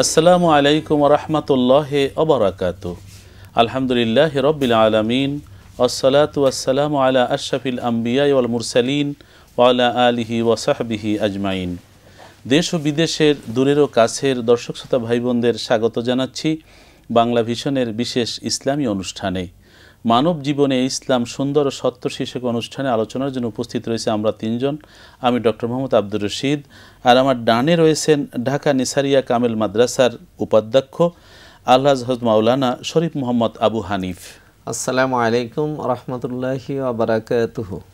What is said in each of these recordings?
আসসালামু আলাইকুম রহমতুল্লাহ অবরাকাত আলহামদুলিল্লাহ রবিল আলমিন আসসালাতু আসসালামু আলা আশফিল আম্বিয়া ওয়াল মুরসালিন ওয়ালা আলহি ওয়াসাহবিহি আজমাইন দেশ ও বিদেশের দূরেরও কাছের দর্শক শ্রোতা ভাই বোনদের স্বাগত জানাচ্ছি বাংলা ভিশনের বিশেষ ইসলামী অনুষ্ঠানে মানব জীবনে ইসলাম সুন্দর ও সত্য শীর্ষক অনুষ্ঠানে আলোচনার জন্য উপস্থিত রয়েছে আমরা তিনজন আমি ডক্টর মোহাম্মদ আব্দুর রশিদ আর আমার ডানে রয়েছেন ঢাকা নিসারিয়া কামেল মাদ্রাসার উপাধ্যক্ষ আল্লাহ হজ মাওলানা শরীফ মোহাম্মদ আবু হানিফ আসসালামু আলাইকুম রহমতুল্লাহ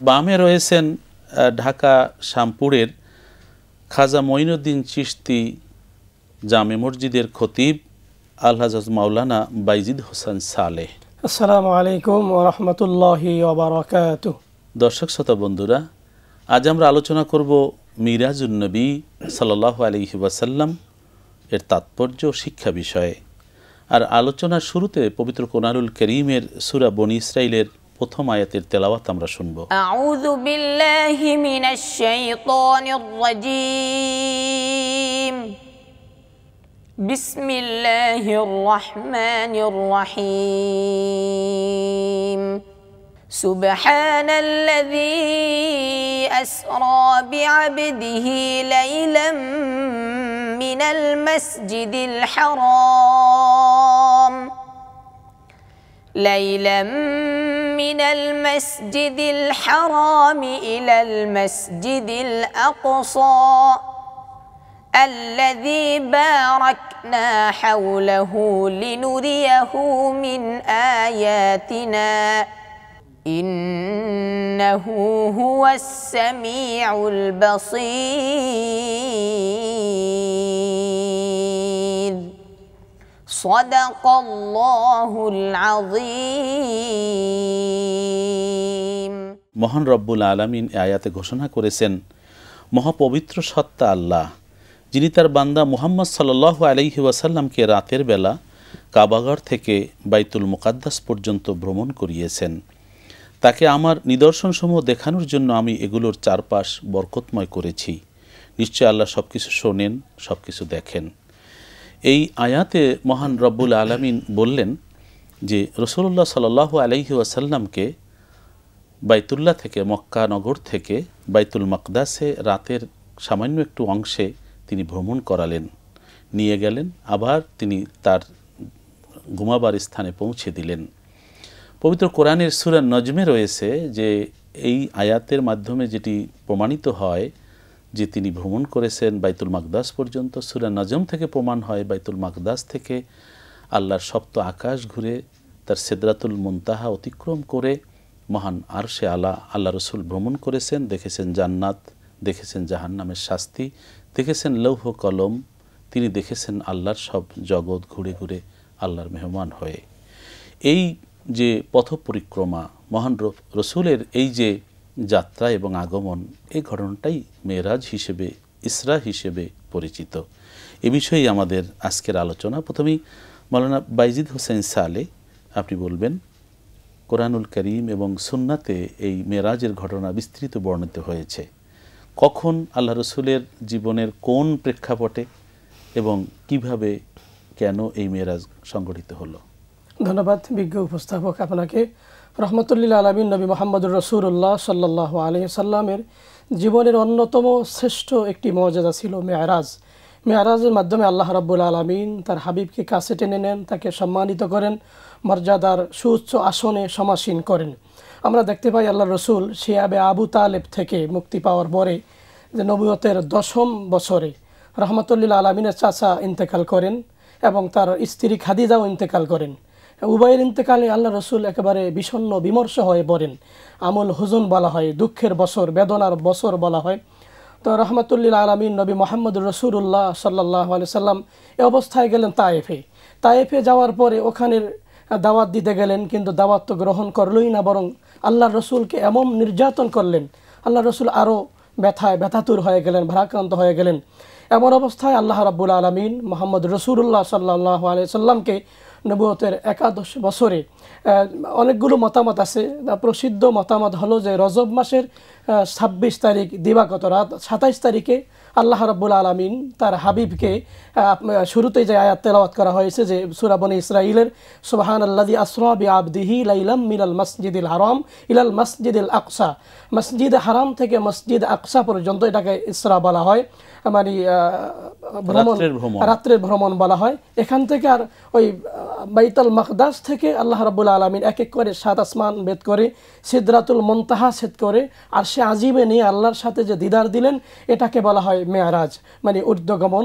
বামে রয়েছেন ঢাকা শ্যামপুরের খাজা মঈনুদ্দিন চিস্তি জামে মসজিদের খতিব আল্লাহ মাওলানা বাইজিদ হোসেন সালেহ আসসালামু আলাইকুম ওরহমতুল্লাহি দর্শক শ্রোতা বন্ধুরা আজ আমরা আলোচনা করব মিরাজুল নবী সাল্লাহ আলহি ওয়াসাল্লাম এর তাৎপর্য শিক্ষা বিষয়ে আর আলোচনার শুরুতে পবিত্র কোনারুল করিমের সুরা বনি ইসরাইলের প্রথম আয়াতের তেলাওয়াত আমরা শুনবো বিল্লাহি মিনাশ শাইতানির রাজীম بسم الله الرحمن الرحيم سبحان الذي أسرى بعبده ليلا من المسجد الحرام ليلا من المسجد الحرام إلى المسجد الأقصى الذي باركنا حوله لنريه من آياتنا إنه هو السميع البصير صدق الله العظيم মহান রব্বুল আলমিন আয়াতে ঘোষণা করেছেন মহাপবিত্র সত্তা আল্লাহ যিনি তার বান্দা মুহাম্মদ সাল্লাহ আলহি ওয়াসাল্লামকে রাতের বেলা কাবাগর থেকে বাইতুল মুকাদ্দাস পর্যন্ত ভ্রমণ করিয়েছেন তাকে আমার নিদর্শনসমূহ দেখানোর জন্য আমি এগুলোর চারপাশ বরকতময় করেছি নিশ্চয় আল্লাহ সব কিছু শোনেন সব কিছু দেখেন এই আয়াতে মহান রব্বুল আলমিন বললেন যে রসুল্লাহ সাল্লাহ আলহি ওয়াসাল্লামকে বাইতুল্লাহ থেকে মক্কা নগর থেকে বাইতুল মকদাসে রাতের সামান্য একটু অংশে তিনি ভ্রমণ করালেন নিয়ে গেলেন আবার তিনি তার ঘুমাবার স্থানে পৌঁছে দিলেন পবিত্র কোরআনের সুরা নজমে রয়েছে যে এই আয়াতের মাধ্যমে যেটি প্রমাণিত হয় যে তিনি ভ্রমণ করেছেন বাইতুল মাকদাস পর্যন্ত সুরা নজম থেকে প্রমাণ হয় বাইতুল মাকদাস থেকে আল্লাহর সপ্ত আকাশ ঘুরে তার সেদরাতুল মুনতাহা অতিক্রম করে মহান আরশে আলা আল্লাহ রসুল ভ্রমণ করেছেন দেখেছেন জান্নাত দেখেছেন জাহান্নামের শাস্তি দেখেছেন লৌহ কলম তিনি দেখেছেন আল্লাহর সব জগৎ ঘুরে ঘুরে আল্লাহর মেহমান হয়ে এই যে পথ পরিক্রমা মহান রসুলের এই যে যাত্রা এবং আগমন এই ঘটনাটাই মেয়েরাজ হিসেবে ইসরা হিসেবে পরিচিত এ বিষয়েই আমাদের আজকের আলোচনা প্রথমেই মৌলানা বাইজিদ হোসেন সালে আপনি বলবেন কোরআনুল করিম এবং সুন্নাতে এই মেরাজের ঘটনা বিস্তৃত বর্ণিত হয়েছে কখন আল্লাহ রসুলের জীবনের কোন প্রেক্ষাপটে এবং কিভাবে কেন এই মেয়েরাজ সংগঠিত হলো ধন্যবাদ বিজ্ঞ উপস্থাপক আপনাকে রহমতুল্লিল আলমিন নবী মোহাম্মদ রসুল্লাহ সাল্লাহ আলহি সাল্লামের জীবনের অন্যতম শ্রেষ্ঠ একটি মর্যাদা ছিল মেয়ারাজ মেয়ারাজের মাধ্যমে আল্লাহ রাব্বুল আলমিন তার হাবিবকে কাছে টেনে নেন তাকে সম্মানিত করেন মর্যাদার সুউচ্চ আসনে সমাসীন করেন আমরা দেখতে পাই আল্লাহ রসুল শিয়াবে আবু তালেব থেকে মুক্তি পাওয়ার পরে যে নবুয়তের দশম বছরে রহমতুল্লিল আলমিনের চাচা ইন্তেকাল করেন এবং তার স্ত্রী খাদিজাও ইন্তেকাল করেন উবাইয়ের ইন্তেকালে আল্লাহ রসুল একেবারে বিষণ্ন বিমর্ষ হয়ে পড়েন আমল হুজন বলা হয় দুঃখের বছর বেদনার বছর বলা হয় তো রহমতুল্লিল আলমিন নবী মোহাম্মদ রসুল্লাহ সাল্লাহ আলি সাল্লাম এ অবস্থায় গেলেন তায়েফে তায়েফে যাওয়ার পরে ওখানের দাওয়াত দিতে গেলেন কিন্তু দাওয়াত তো গ্রহণ করলই না বরং আল্লাহ রসুলকে এমন নির্যাতন করলেন আল্লাহ রসুল আরও ব্যথায় ব্যথাতুর হয়ে গেলেন ভারাক্রান্ত হয়ে গেলেন এমন অবস্থায় আল্লাহ রাব্বুল আলমিন মোহাম্মদ রসুল্লাহ সাল্লাহ আলিয়াল্লামকে নবুয়তের একাদশ বছরে অনেকগুলো মতামত আছে প্রসিদ্ধ মতামত হলো যে রজব মাসের ছাব্বিশ তারিখ দিবাগত রাত সাতাইশ তারিখে আল্লাহ রব্বুল আলমিন তার হাবিবকে শুরুতে যে আয়াত তেলাওয়াত করা হয়েছে যে সুরাবন ইসরাইলের সুবাহান আল্লাদি আসরবি আবদিহি লাইলাম মিনাল মসজিদুল হারাম ইলাল মসজিদুল আকসা মসজিদ হারাম থেকে মসজিদ আকসা পর্যন্ত এটাকে ইসরা বলা হয় মানে রাত্রের ভ্রমণ বলা হয় এখান থেকে আর ওই বাইতাল মাকদাস থেকে আল্লাহ রাবুল আলমিন এক এক করে সাত আসমান বেদ করে সিদ্রাতুল মন্তাহা সেদ করে আর সে আজীবে নিয়ে আল্লাহর সাথে যে দিদার দিলেন এটাকে বলা হয় মেয়ারাজ মানে ঊর্ধ্বগমন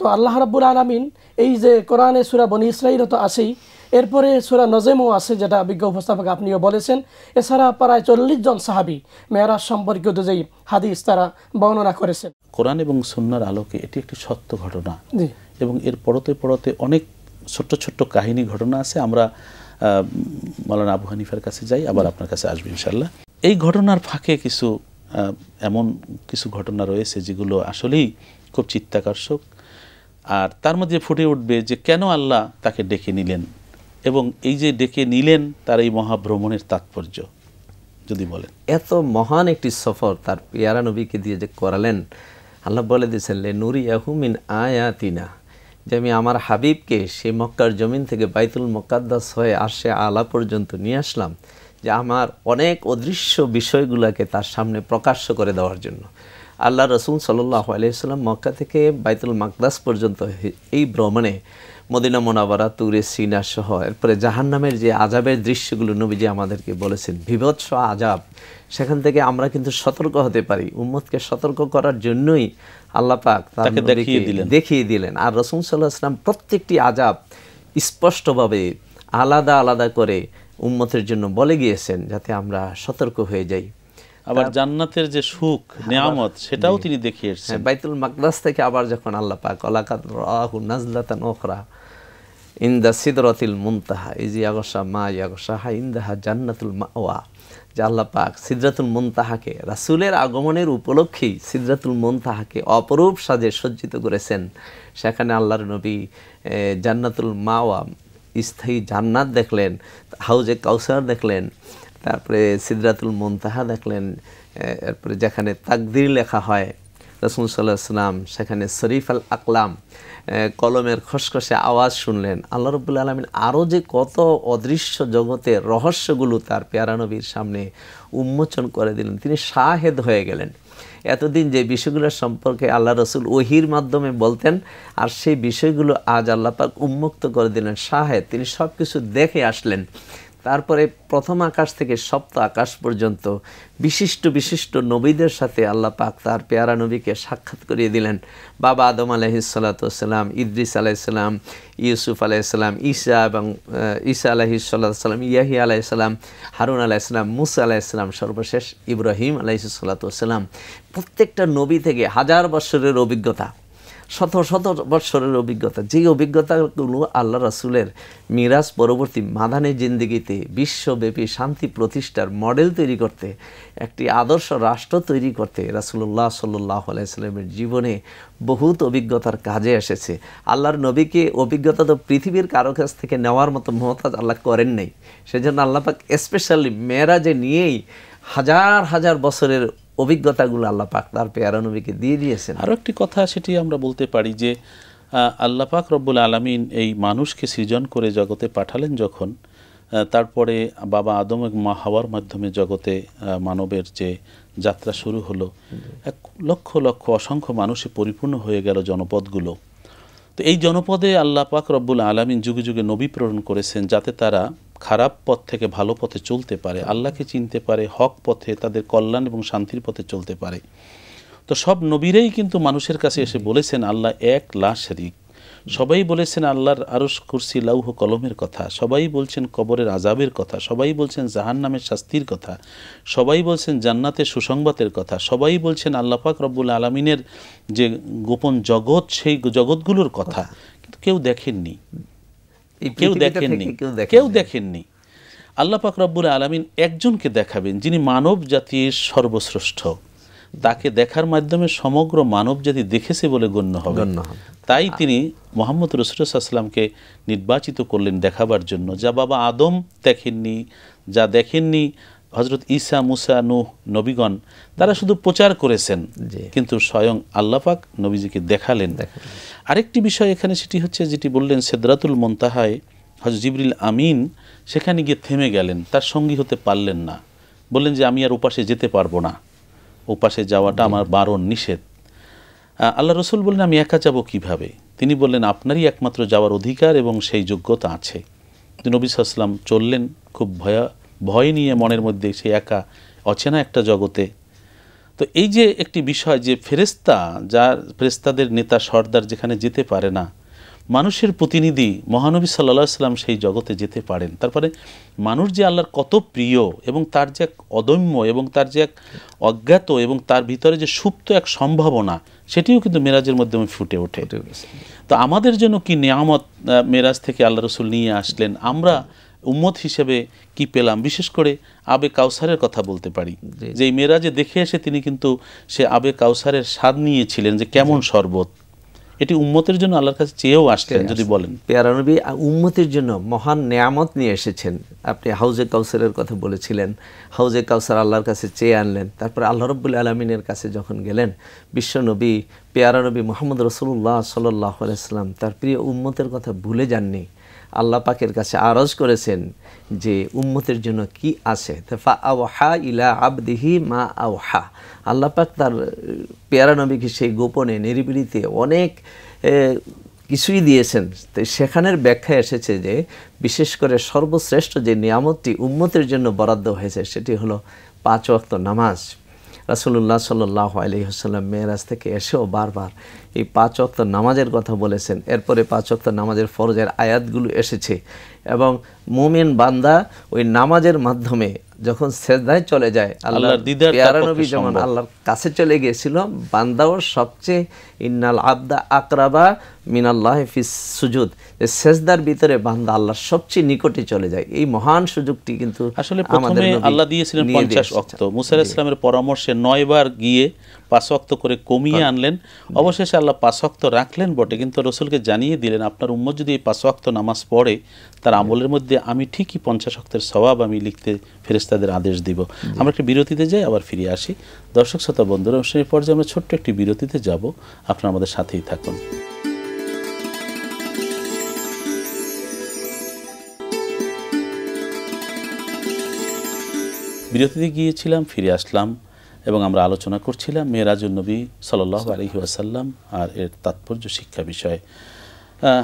তো আল্লাহ রাবুল আলমিন এই যে কোরআনে সুরা বনি ইসরাইল তো আসেই এরপরে সুরা নজেমও আছে যেটা বিজ্ঞ উপস্থাপক আপনিও বলেছেন এছাড়া প্রায় চল্লিশ জন সাহাবি মেয়েরা সম্পর্কিত যেই হাদিস তারা বর্ণনা করেছেন কোরআন এবং সুন্নার আলোকে এটি একটি সত্য ঘটনা এবং এর পড়তে পড়তে অনেক ছোট্ট ছোট্ট কাহিনী ঘটনা আছে আমরা মালানা আবু হানিফার কাছে যাই আবার আপনার কাছে আসবে ইনশাল্লাহ এই ঘটনার ফাঁকে কিছু এমন কিছু ঘটনা রয়েছে যেগুলো আসলেই খুব চিত্তাকর্ষক আর তার মধ্যে ফুটে উঠবে যে কেন আল্লাহ তাকে ডেকে নিলেন এবং এই যে ডেকে নিলেন তার এই মহাভ্রমণের তাৎপর্য যদি বলেন এত মহান একটি সফর তার পেয়ারা নবীকে দিয়ে যে করালেন আল্লাহ বলে দিয়েছেন লে নুরি আহুমিন আয়াতিনা যে আমি আমার হাবিবকে সেই মক্কার জমিন থেকে বাইতুল মোকাদ্দাস হয়ে আসে আলা পর্যন্ত নিয়ে আসলাম যে আমার অনেক অদৃশ্য বিষয়গুলোকে তার সামনে প্রকাশ্য করে দেওয়ার জন্য আল্লাহ রসুল সাল্লাহ আলিয়াল্লাম মক্কা থেকে বাইতুল মাকদাস পর্যন্ত এই ভ্রমণে মদিনা মোনাবারা তুরে সিনা সহ এরপরে জাহান্নামের যে আজাবের দৃশ্যগুলো নবীজি আমাদেরকে বলেছেন বিভৎস আজাব সেখান থেকে আমরা কিন্তু সতর্ক হতে পারি উম্মদকে সতর্ক করার জন্যই আল্লাপাক তাকে দেখিয়ে দিলেন দেখিয়ে দিলেন আর রসুল সাল্লাহ আসলাম প্রত্যেকটি আজাব স্পষ্টভাবে আলাদা আলাদা করে উম্মতের জন্য বলে গিয়েছেন যাতে আমরা সতর্ক হয়ে যাই আবার জান্নাতের যে সুখ নিয়ামত সেটাও তিনি দেখিয়ে হ্যাঁ, এসেছেন বাইতুল মাকদাস থেকে আবার যখন আল্লাহ পাক আলাকাত রাহু নাজলাতান উখরা ইন দা সিদরাতিল মুনতাহা ইজি আগশা মা ইয়াগসাহা ইন্দাহা জান্নাতুল মাওয়া যে আল্লাহ পাক সিদ্রাতুল মুনতাহাকে রাসুলের আগমনের উপলক্ষেই সিদ্রাতুল মুনতাহাকে অপরূপ সাজে সজ্জিত করেছেন সেখানে আল্লাহর নবী জান্নাতুল মাওয়া স্থায়ী জান্নাত দেখলেন হাউজে কাউসার দেখলেন তারপরে সিদ্রাতুল মন্তাহা দেখলেন এরপরে যেখানে তাকদির লেখা হয় রসুল সাল্লাহ সেখানে শরীফ আল আকলাম কলমের খসখসে আওয়াজ শুনলেন আল্লাহ রবুল্লা আলমিন আরও যে কত অদৃশ্য জগতে রহস্যগুলো তার পেয়ারানবীর সামনে উন্মোচন করে দিলেন তিনি শাহেদ হয়ে গেলেন এতদিন যে বিষয়গুলোর সম্পর্কে আল্লাহ রসুল ওহির মাধ্যমে বলতেন আর সেই বিষয়গুলো আজ আল্লাপাক উন্মুক্ত করে দিলেন শাহেদ তিনি সব কিছু দেখে আসলেন তারপরে প্রথম আকাশ থেকে সপ্ত আকাশ পর্যন্ত বিশিষ্ট বিশিষ্ট নবীদের সাথে আল্লাহ পাক তার পেয়ারা নবীকে সাক্ষাৎ করিয়ে দিলেন বাবা আদম আলহিসাল্লাতাম ইদ্রিস আলাইসাল্লাম ইউসুফ আলাইসাল্লাম ঈসা এবং ঈসা সাল্লাম ইয়াহি আলাইসাল্লাম হারুন আলাইসাল্লাম মুসা আলাইসাল্লাম সর্বশেষ ইব্রাহিম আলাইসাল্লাতাম প্রত্যেকটা নবী থেকে হাজার বছরের অভিজ্ঞতা শত শত বৎসরের অভিজ্ঞতা যেই অভিজ্ঞতাগুলো আল্লাহ রাসুলের মিরাজ পরবর্তী মাধানী জিন্দিগিতে বিশ্বব্যাপী শান্তি প্রতিষ্ঠার মডেল তৈরি করতে একটি আদর্শ রাষ্ট্র তৈরি করতে রাসুল্লাহ সাল্লাহ আলাইস্লামের জীবনে বহুত অভিজ্ঞতার কাজে এসেছে আল্লাহর নবীকে অভিজ্ঞতা তো পৃথিবীর কারো কাছ থেকে নেওয়ার মতো মহতাজ আল্লাহ করেন নাই সেজন্য আল্লাপাক স্পেশালি মেয়েরাজে নিয়েই হাজার হাজার বছরের অভিজ্ঞতাগুলো আল্লাহ পাক তার পেয়ারা নবীকে দিয়ে দিয়েছেন আরও একটি কথা সেটি আমরা বলতে পারি যে আল্লাহ পাক রব্বুল আলমিন এই মানুষকে সৃজন করে জগতে পাঠালেন যখন তারপরে বাবা আদম মা হওয়ার মাধ্যমে জগতে মানবের যে যাত্রা শুরু হলো এক লক্ষ লক্ষ অসংখ্য মানুষে পরিপূর্ণ হয়ে গেল জনপদগুলো তো এই জনপদে আল্লাহ পাক রব্বুল আলমিন যুগে যুগে নবী প্রেরণ করেছেন যাতে তারা খারাপ পথ থেকে ভালো পথে চলতে পারে আল্লাহকে চিনতে পারে হক পথে তাদের কল্যাণ এবং শান্তির পথে চলতে পারে তো সব নবীরাই কিন্তু মানুষের কাছে এসে বলেছেন আল্লাহ এক লাশ রিক সবাই বলেছেন আল্লাহর আরস কুরসি লাউহ কলমের কথা সবাই বলছেন কবরের আজাবের কথা সবাই বলছেন জাহান নামের শাস্তির কথা সবাই বলছেন জান্নাতের সুসংবাদের কথা সবাই বলছেন আল্লাপাক রব্বুল আলমিনের যে গোপন জগৎ সেই জগৎগুলোর কথা কিন্তু কেউ দেখেননি কেউ দেখেননি কেউ দেখেননি আল্লাহ পাক রব্বুল আলমিন একজনকে দেখাবেন যিনি মানব জাতির সর্বশ্রেষ্ঠ তাকে দেখার মাধ্যমে সমগ্র মানব জাতি দেখেছে বলে গণ্য হবে তাই তিনি মোহাম্মদ রসুলামকে নির্বাচিত করলেন দেখাবার জন্য যা বাবা আদম দেখেননি যা দেখেননি হজরত ঈসা মুসা নুহ নবীগণ তারা শুধু প্রচার করেছেন কিন্তু স্বয়ং আল্লাপাক নবীজিকে দেখালেন আরেকটি বিষয় এখানে সেটি হচ্ছে যেটি বললেন সেদরাতুল মন্তাহায় হজর জিবরিল আমিন সেখানে গিয়ে থেমে গেলেন তার সঙ্গী হতে পারলেন না বললেন যে আমি আর ওপাশে যেতে পারবো না ওপাশে যাওয়াটা আমার বারণ নিষেধ আল্লাহ রসুল বললেন আমি একা যাব কিভাবে তিনি বললেন আপনারই একমাত্র যাওয়ার অধিকার এবং সেই যোগ্যতা আছে নবী সাল্লাম চললেন খুব ভয়া ভয় নিয়ে মনের মধ্যে সে একা অচেনা একটা জগতে তো এই যে একটি বিষয় যে ফেরেস্তা যার ফেরেস্তাদের নেতা সর্দার যেখানে যেতে পারে না মানুষের প্রতিনিধি মহানবী সাল্লা সাল্লাম সেই জগতে যেতে পারেন তারপরে মানুষ যে আল্লাহর কত প্রিয় এবং তার যে এক অদম্য এবং তার যে এক অজ্ঞাত এবং তার ভিতরে যে সুপ্ত এক সম্ভাবনা সেটিও কিন্তু মেরাজের মাধ্যমে ফুটে ওঠে তো আমাদের জন্য কি নিয়ামত মেরাজ থেকে আল্লাহ রসুল নিয়ে আসলেন আমরা উম্মত হিসেবে কি পেলাম বিশেষ করে আবে কাউসারের কথা বলতে পারি যে মেয়েরা যে দেখে এসে তিনি কিন্তু সে আবে কাউসারের স্বাদ নিয়েছিলেন যে কেমন শরবত এটি উম্মতের জন্য আল্লাহর কাছে চেয়েও আসলেন যদি বলেন পেয়ারানবী উম্মতের জন্য মহান নেয়ামত নিয়ে এসেছেন আপনি হাউজে কাউসারের কথা বলেছিলেন হাউজে কাউসার আল্লাহর কাছে চেয়ে আনলেন তারপর আল্লাহ রব্বুল আলমিনের কাছে যখন গেলেন বিশ্বনবী পেয়ারানবী মোহাম্মদ রসুল্লাহ সাল্লাহ আলাইসাল্লাম তার প্রিয় উম্মতের কথা ভুলে যাননি আল্লাহ পাকের কাছে আরজ করেছেন যে উম্মতের জন্য কি আছে ফা আওহা ইলা আবদিহি মা আওহা আল্লাহ পাক তার পেয়ারা নবীকে সেই গোপনে নিরিবিড়িতে অনেক কিছুই দিয়েছেন তো সেখানের ব্যাখ্যা এসেছে যে বিশেষ করে সর্বশ্রেষ্ঠ যে নিয়ামতটি উম্মতের জন্য বরাদ্দ হয়েছে সেটি হলো পাঁচ ওয়াক্ত নামাজ রাসুল্লাহ সাল্লাহ আলী হাসাল্লাম মেয়েরাজ থেকে এসেও বারবার এই পাঁচ অক্ত নামাজের কথা বলেছেন এরপরে পাঁচ অক্ত নামাজের ফরজের আয়াতগুলো এসেছে এবং মুমিন বান্দা ওই নামাজের মাধ্যমে যখন সেজদায় চলে যায় আল্লাহ দিদার যেমন আল্লাহর কাছে চলে গিয়েছিল বান্দাও সবচেয়ে ইন্নাল আবদা আকরাবা মিনাল্লাহ ফিস সুজুদ শেষদার ভিতরে বান্দা আল্লাহর সবচেয়ে নিকটে চলে যায় এই মহান সুযোগটি কিন্তু আসলে আমাদের আল্লাহ দিয়েছিলেন পঞ্চাশ অক্ত মুসা ইসলামের পরামর্শে নয়বার গিয়ে পাঁচ অক্ত করে কমিয়ে হ্যাঁ। আনলেন অবশেষে আল্লাহ পাঁচক্ত রাখলেন বটে কিন্তু রসুলকে জানিয়ে দিলেন আপনার উম্মত যদি এই পাঁচক্ত নামাজ পড়ে তার আমলের মধ্যে আমি ঠিকই পঞ্চাশ অক্তের স্বভাব আমি লিখতে ফেরেস্তাদের আদেশ দিব আমরা একটি বিরতিতে যাই আবার ফিরে আসি দর্শক শ্রোতা বন্ধুরা সেই পর্যায়ে আমরা ছোট্ট একটি বিরতিতে যাব আপনারা আমাদের সাথেই থাকুন বিরতিতে গিয়েছিলাম ফিরে আসলাম এবং আমরা আলোচনা করছিলাম মেয়েরাজুল নবী সাল্লাহ আলহি আসাল্লাম আর এর তাৎপর্য শিক্ষা বিষয়ে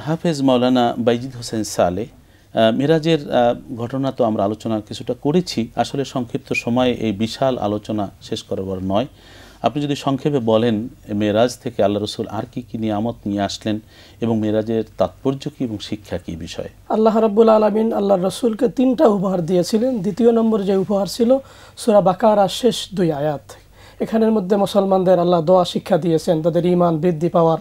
হাফেজ মাওলানা বাইজিদ হোসেন সালে মিরাজের ঘটনা তো আমরা আলোচনা কিছুটা করেছি আসলে সংক্ষিপ্ত সময়ে এই বিশাল আলোচনা শেষ করবার নয় আপনি যদি সংক্ষেপে বলেন মেরাজ থেকে আল্লাহ রসুল আর কি কি নিয়ামত নিয়ে আসলেন এবং মেরাজের তাৎপর্য কী এবং শিক্ষা কী বিষয় আল্লাহ রাবুল আলমিন আল্লাহ রসুলকে তিনটা উপহার দিয়েছিলেন দ্বিতীয় নম্বর যে উপহার ছিল সুরা বাকারা শেষ দুই আয়াত এখানের মধ্যে মুসলমানদের আল্লাহ দোয়া শিক্ষা দিয়েছেন তাদের ইমান বৃদ্ধি পাওয়ার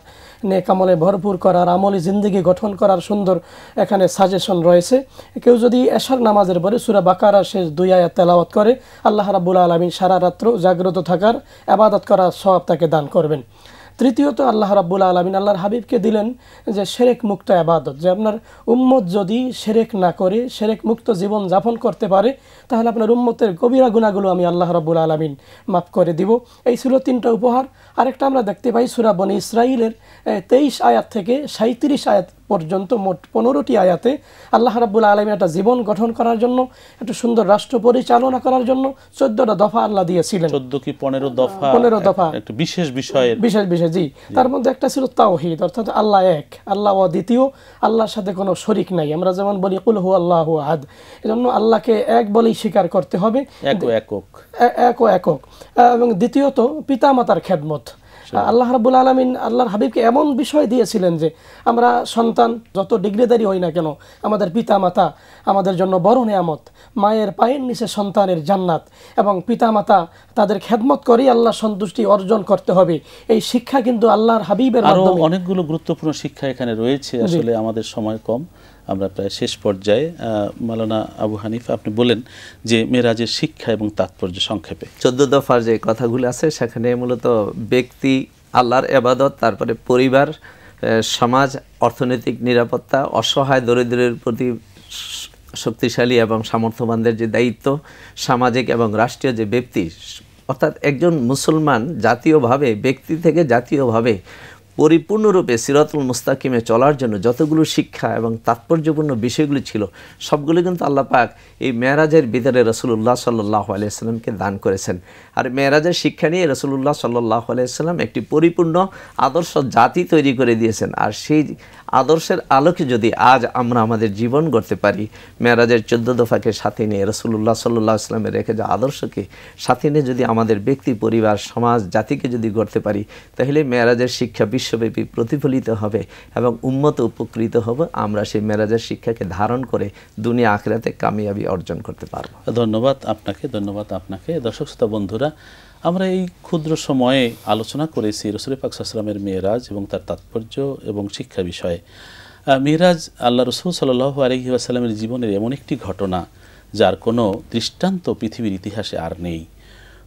নেকামলে ভরপুর করার আমলি জিন্দিগি গঠন করার সুন্দর এখানে সাজেশন রয়েছে কেউ যদি এশার নামাজের পরে সুরা বাকারা শেষ দুই আয়াত তেলাওয়াত করে আল্লাহ রাবুল আলমিন সারা রাত্র জাগ্রত থাকার আবাদত করার সব তাকে দান করবেন তৃতীয়ত আল্লাহ রাব্বুল আলমিন আল্লাহর হাবিবকে দিলেন যে সেরেক মুক্ত আবাদত যে আপনার উম্মত যদি সেরেক না করে সেরেক মুক্ত জীবন যাপন করতে পারে তাহলে আপনার উম্মতের গভীরা গুণাগুলো আমি আল্লাহ রাব্বুল আলমিন মাফ করে দিব এই ছিল তিনটা উপহার আরেকটা আমরা দেখতে পাই সুরাবনী ইসরাইলের তেইশ আয়াত থেকে সাঁত্রিশ আয়াত পর্যন্ত মোট পনেরোটি আয়াতে আল্লাহ রাবুল আলমী একটা জীবন গঠন করার জন্য একটা সুন্দর রাষ্ট্র পরিচালনা করার জন্য চোদ্দটা দফা আল্লাহ দিয়েছিলেন চোদ্দ কি পনেরো দফা পনেরো দফা বিশেষ বিষয় বিশেষ বিষয় জি তার মধ্যে একটা ছিল তাওহিদ অর্থাৎ আল্লাহ এক আল্লাহ ও দ্বিতীয় আল্লাহর সাথে কোনো শরিক নাই আমরা যেমন বলি কুল হু আল্লাহ আদ এজন্য আল্লাহকে এক বলেই স্বীকার করতে হবে এক ও একক এক ও একক এবং দ্বিতীয়ত পিতামাতার খেদমত আল্লাহ রাবুল আলমিন আল্লাহর হাবিবকে এমন বিষয় দিয়েছিলেন যে আমরা সন্তান যত ডিগ্রিদারি হই না কেন আমাদের পিতা মাতা আমাদের জন্য বড় নেয়ামত মায়ের পায়ের নিচে সন্তানের জান্নাত এবং পিতা মাতা তাদের খেদমত করেই আল্লাহ সন্তুষ্টি অর্জন করতে হবে এই শিক্ষা কিন্তু আল্লাহর হাবিবের অনেকগুলো গুরুত্বপূর্ণ শিক্ষা এখানে রয়েছে আসলে আমাদের সময় কম আমরা প্রায় শেষ পর্যায়ে মালানা আবু হানিফ আপনি বলেন যে মেয়েরাজের শিক্ষা এবং তাৎপর্য সংক্ষেপে চোদ্দ দফার যে কথাগুলো আছে সেখানে মূলত ব্যক্তি আল্লাহর এবাদত তারপরে পরিবার সমাজ অর্থনৈতিক নিরাপত্তা অসহায় দরিদ্রের প্রতি শক্তিশালী এবং সামর্থ্যবানদের যে দায়িত্ব সামাজিক এবং রাষ্ট্রীয় যে ব্যক্তি অর্থাৎ একজন মুসলমান জাতীয়ভাবে ব্যক্তি থেকে জাতীয়ভাবে পরিপূর্ণরূপে সিরাতুল মুস্তাকিমে চলার জন্য যতগুলো শিক্ষা এবং তাৎপর্যপূর্ণ বিষয়গুলি ছিল সবগুলি কিন্তু আল্লাহ পাক এই মেয়েরাজের ভিতরে রসুল্লাহ সাল্লাহ আলিয়াকে দান করেছেন আর মেয়েরাজের শিক্ষা নিয়ে রসুল্লাহ সাল্লাহ আলিয়াল্লাম একটি পরিপূর্ণ আদর্শ জাতি তৈরি করে দিয়েছেন আর সেই আদর্শের আলোকে যদি আজ আমরা আমাদের জীবন গড়তে পারি মেরাজের চোদ্দ দফাকে সাথে নিয়ে রসুল্লাহ সাল্লাহ ইসলামের রেখে যা আদর্শকে সাথে নিয়ে যদি আমাদের ব্যক্তি পরিবার সমাজ জাতিকে যদি গড়তে পারি তাহলে মেরাজের শিক্ষা বিশ্বব্যাপী প্রতিফলিত হবে এবং উন্মত উপকৃত হবে আমরা সেই মেরাজের শিক্ষাকে ধারণ করে দুনিয়া আখড়াতে কামিয়াবি অর্জন করতে পারব ধন্যবাদ আপনাকে ধন্যবাদ আপনাকে দর্শক শ্রোতা বন্ধুরা আমরা এই ক্ষুদ্র সময়ে আলোচনা করেছি রসুল পাক সাসলামের মেয়েরাজ এবং তার তাৎপর্য এবং শিক্ষা বিষয়ে মেয়েরাজ আল্লাহ রসুল সাল্লাহ আলহি আসাল্লামের জীবনের এমন একটি ঘটনা যার কোনো দৃষ্টান্ত পৃথিবীর ইতিহাসে আর নেই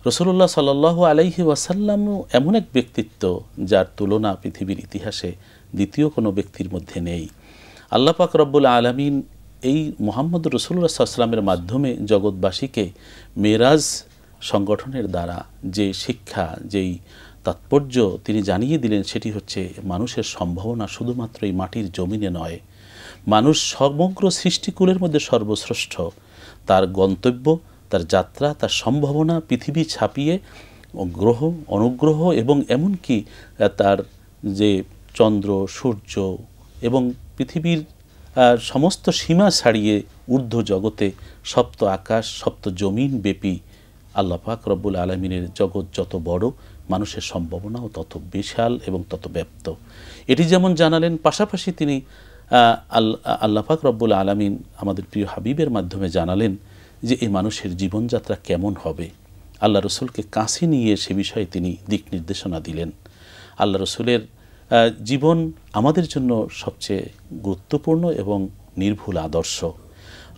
রসুল্লাহ সাল্লাহ আলহি ওয়াসাল্লাম এমন এক ব্যক্তিত্ব যার তুলনা পৃথিবীর ইতিহাসে দ্বিতীয় কোনো ব্যক্তির মধ্যে নেই আল্লাপাক রব্বুল আলমিন এই মোহাম্মদ রসুল্লাহ সাল্লামের মাধ্যমে জগৎবাসীকে মেরাজ সংগঠনের দ্বারা যে শিক্ষা যেই তাৎপর্য তিনি জানিয়ে দিলেন সেটি হচ্ছে মানুষের সম্ভাবনা শুধুমাত্র এই মাটির জমিনে নয় মানুষ সমগ্র সৃষ্টিকুলের মধ্যে সর্বশ্রেষ্ঠ তার গন্তব্য তার যাত্রা তার সম্ভাবনা পৃথিবী ছাপিয়ে গ্রহ অনুগ্রহ এবং এমনকি তার যে চন্দ্র সূর্য এবং পৃথিবীর সমস্ত সীমা ছাড়িয়ে ঊর্ধ্ব জগতে সপ্ত আকাশ সপ্ত জমিন ব্যাপী আল্লাপাক রব্বুল আলমিনের জগৎ যত বড় মানুষের সম্ভাবনাও তত বিশাল এবং তত ব্যপ্ত এটি যেমন জানালেন পাশাপাশি তিনি আল্লাহ পাক রব্বুল আলমিন আমাদের প্রিয় হাবিবের মাধ্যমে জানালেন যে এই মানুষের জীবনযাত্রা কেমন হবে আল্লাহ রসুলকে কাছে নিয়ে সে বিষয়ে তিনি দিক নির্দেশনা দিলেন আল্লাহ রসুলের জীবন আমাদের জন্য সবচেয়ে গুরুত্বপূর্ণ এবং নির্ভুল আদর্শ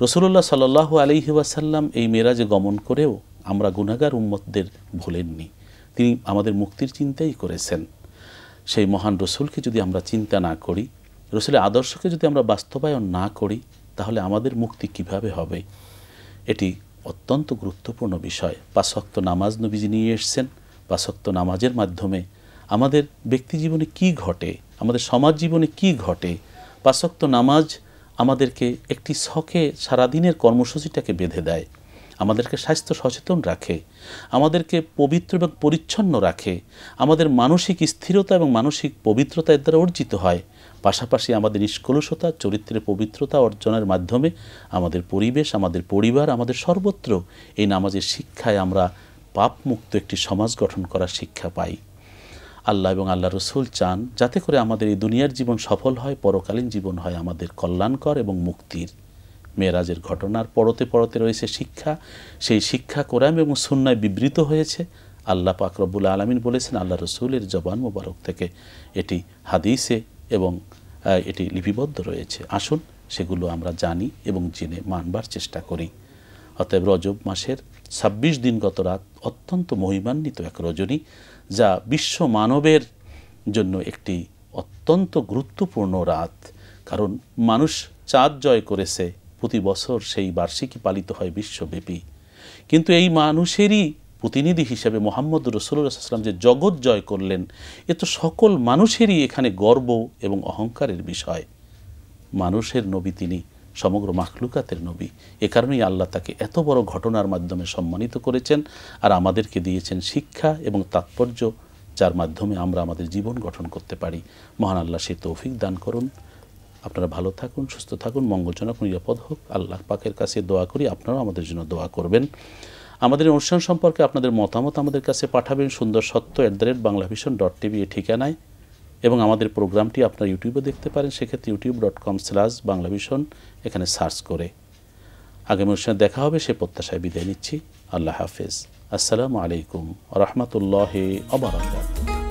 রসুল্লাহ সাল্লাহ আলহি ওয়াসাল্লাম এই মেরাজে গমন করেও আমরা গুণাগার উম্মতদের ভুলেননি তিনি আমাদের মুক্তির চিন্তাই করেছেন সেই মহান রসুলকে যদি আমরা চিন্তা না করি রসুলের আদর্শকে যদি আমরা বাস্তবায়ন না করি তাহলে আমাদের মুক্তি কিভাবে হবে এটি অত্যন্ত গুরুত্বপূর্ণ বিষয় পাশক্ত নামাজ নবীজি নিয়ে এসছেন পাশক্ত নামাজের মাধ্যমে আমাদের ব্যক্তি জীবনে কি ঘটে আমাদের সমাজ জীবনে কি ঘটে পাশক্ত নামাজ আমাদেরকে একটি শখে সারাদিনের কর্মসূচিটাকে বেঁধে দেয় আমাদেরকে স্বাস্থ্য সচেতন রাখে আমাদেরকে পবিত্র এবং পরিচ্ছন্ন রাখে আমাদের মানসিক স্থিরতা এবং মানসিক পবিত্রতা এর দ্বারা অর্জিত হয় পাশাপাশি আমাদের নিষ্কলুষতা চরিত্রের পবিত্রতা অর্জনের মাধ্যমে আমাদের পরিবেশ আমাদের পরিবার আমাদের সর্বত্র এই নামাজের শিক্ষায় আমরা পাপমুক্ত একটি সমাজ গঠন করার শিক্ষা পাই আল্লাহ এবং আল্লাহ রসুল চান যাতে করে আমাদের এই দুনিয়ার জীবন সফল হয় পরকালীন জীবন হয় আমাদের কল্যাণকর এবং মুক্তির মেয়েরাজের ঘটনার পরতে পরতে রয়েছে শিক্ষা সেই শিক্ষা কোরআন এবং সুন্নায় বিবৃত হয়েছে আল্লাহ পাকরবুল আলমিন বলেছেন আল্লাহ রসুলের জবান মোবারক থেকে এটি হাদিসে এবং এটি লিপিবদ্ধ রয়েছে আসুন সেগুলো আমরা জানি এবং জেনে মানবার চেষ্টা করি অতএব রজব মাসের ছাব্বিশ দিন গত রাত অত্যন্ত মহিমান্বিত এক রজনী যা বিশ্ব মানবের জন্য একটি অত্যন্ত গুরুত্বপূর্ণ রাত কারণ মানুষ চাঁদ জয় করেছে প্রতি বছর সেই বার্ষিকী পালিত হয় বিশ্বব্যাপী কিন্তু এই মানুষেরই প্রতিনিধি হিসেবে মোহাম্মদ রসুল্লাহাম যে জগৎ জয় করলেন এ তো সকল মানুষেরই এখানে গর্ব এবং অহংকারের বিষয় মানুষের নবী তিনি সমগ্র মাখলুকাতের নবী এ কারণেই আল্লাহ তাকে এত বড় ঘটনার মাধ্যমে সম্মানিত করেছেন আর আমাদেরকে দিয়েছেন শিক্ষা এবং তাৎপর্য যার মাধ্যমে আমরা আমাদের জীবন গঠন করতে পারি মহান আল্লাহ সে তৌফিক দান করুন আপনারা ভালো থাকুন সুস্থ থাকুন মঙ্গলজনক নিরাপদ হোক আল্লাহ পাকের কাছে দোয়া করি আপনারাও আমাদের জন্য দোয়া করবেন আমাদের অনুষ্ঠান সম্পর্কে আপনাদের মতামত আমাদের কাছে পাঠাবেন সুন্দর সত্য at the rate Bangla vision dot TV এ ঠিকানায় এবং আমাদের প্রোগ্রামটি আপনার ইউটিউবে দেখতে পারেন সেক্ষেত্রে YouTube dot com slash Bangla vision এখানে সার্চ করে আগামী অনুষ্ঠানে দেখা হবে সে প্রত্যাশায় বিদায় নিচ্ছি আল্লাহ হাফেজ আসসালামু আলাইকুম রহমতুল্লাহ অবরাকাত